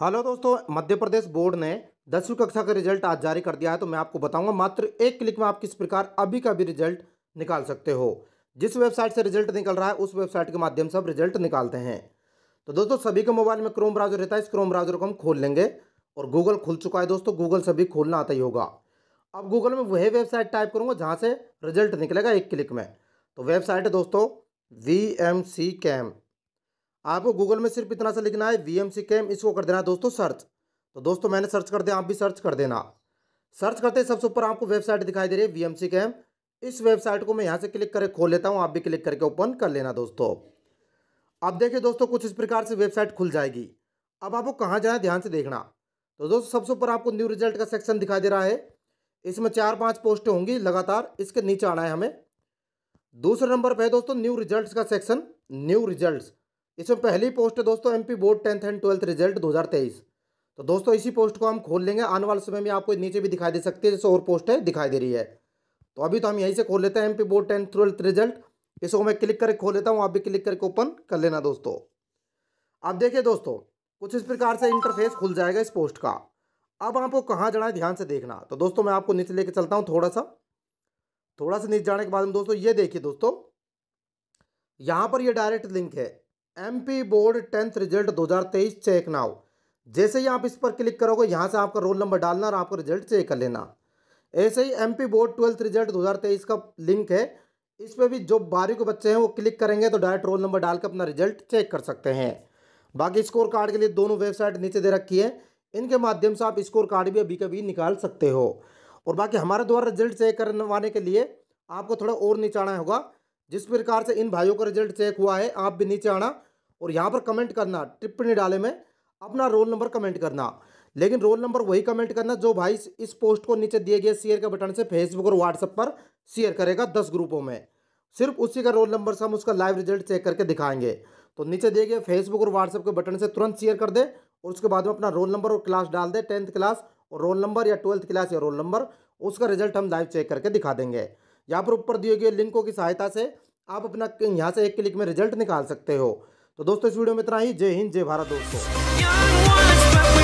hello दोस्तों मध्य प्रदेश board ने दसवीं कक्षा का रिजल्ट आज जारी कर दिया है तो मैं आपको बताऊंगा मात्र एक क्लिक में आप किस प्रकार अभी का भी रिजल्ट निकाल सकते हो जिस वेबसाइट से रिजल्ट निकल रहा है उस वेबसाइट के माध्यम से आप रिजल्ट निकालते हैं तो दोस्तों सभी के मोबाइल में क्रोम ब्राउजर रहता है इस क्रोम ब्राउजर को हम खोल लेंगे और गूगल खुल चुका है दोस्तों गूगल से भी खोलना आता ही होगा अब गूगल में वही वेबसाइट टाइप करूँगा जहाँ से रिजल्ट निकलेगा एक क्लिक में तो वेबसाइट है दोस्तों वी एम सी कैम आपको गूगल में सिर्फ इतना सा लिखना है वी एम सी कैम इसको कर देना दोस्तों सर्च तो दोस्तों मैंने सर्च कर दिया आप भी सर्च कर देना सर्च करते सबसे ऊपर आपको वेबसाइट दिखाई दे रही है वी एम सी कैम इस वेबसाइट को मैं यहाँ से क्लिक करके खोल लेता हूँ आप भी क्लिक करके ओपन कर लेना दोस्तों अब देखिए दोस्तों कुछ इस प्रकार से वेबसाइट खुल जाएगी अब आपको कहाँ जाना है ध्यान से देखना तो दोस्तों सबसे ऊपर आपको न्यू रिजल्ट का सेक्शन दिखाई दे रहा है इसमें चार पाँच पोस्टें होंगी लगातार इसके नीचे आना है हमें दूसरे नंबर पर है दोस्तों न्यू रिजल्ट का सेक्शन न्यू रिजल्ट इसमें पहली पोस्ट है दोस्तों MP board tenth and twelfth result 2023 तो दोस्तों इसी पोस्ट को हम खोल लेंगे आने वाले समय में आपको नीचे भी दिखाई दे सकती है जैसे और पोस्ट है दिखाई दे रही है तो अभी तो हम यहीं से खोल लेते हैं MP board tenth twelfth result इसको मैं क्लिक करके खोल लेता हूँ आप भी क्लिक करके ओपन कर लेना दोस्तों अब देखिए दोस्तों कुछ इस प्रकार से इंटरफेस खुल जाएगा इस पोस्ट का अब आपको कहाँ जाना है ध्यान से देखना तो दोस्तों मैं आपको नीचे लेके चलता हूँ थोड़ा सा थोड़ा सा नीचे जाने के बाद में दोस्तों ये देखिए दोस्तों यहाँ पर ये डायरेक्ट लिंक है MP board tenth result 2023 check now जैसे ही आप इस पर क्लिक करोगे यहाँ से आपका रोल नंबर डालना और आपका रिजल्ट चेक कर लेना ऐसे ही एमपी बोर्ड ट्वेल्थ रिजल्ट 2023 का लिंक है इस पर भी जो बारहवीं के बच्चे हैं वो क्लिक करेंगे तो डायरेक्ट रोल नंबर डाल के अपना रिजल्ट चेक कर सकते हैं बाकी स्कोर कार्ड के लिए दोनों वेबसाइट नीचे दे रखी है इनके माध्यम से आप स्कोर कार्ड भी अभी कभी निकाल सकते हो और बाकी हमारे द्वारा रिजल्ट चेक करवाने के लिए आपको थोड़ा और नीचाना होगा जिस प्रकार से इन भाइयों का रिजल्ट चेक हुआ है आप भी नीचे आना और यहाँ पर कमेंट करना टिप्पणी डाले में अपना रोल नंबर कमेंट करना लेकिन रोल नंबर वही कमेंट करना जो भाई इस पोस्ट को नीचे दिए गए शेयर के बटन से फेसबुक और व्हाट्सएप पर शेयर करेगा दस ग्रुपों में सिर्फ उसी का रोल नंबर से हम उसका लाइव रिजल्ट चेक करके दिखाएंगे तो नीचे दिए गए फेसबुक और व्हाट्सएप के बटन से तुरंत शेयर कर दे और उसके बाद में अपना रोल नंबर और क्लास डाल दे टेंथ क्लास और रोल नंबर या ट्वेल्थ क्लास या रोल नंबर उसका रिजल्ट हम लाइव चेक करके दिखा देंगे यहाँ पर ऊपर दिए गए लिंकों की सहायता से आप अपना यहाँ से एक क्लिक में रिजल्ट निकाल सकते हो तो दोस्तों इस वीडियो में इतना ही जय हिंद जय भारत दोस्तों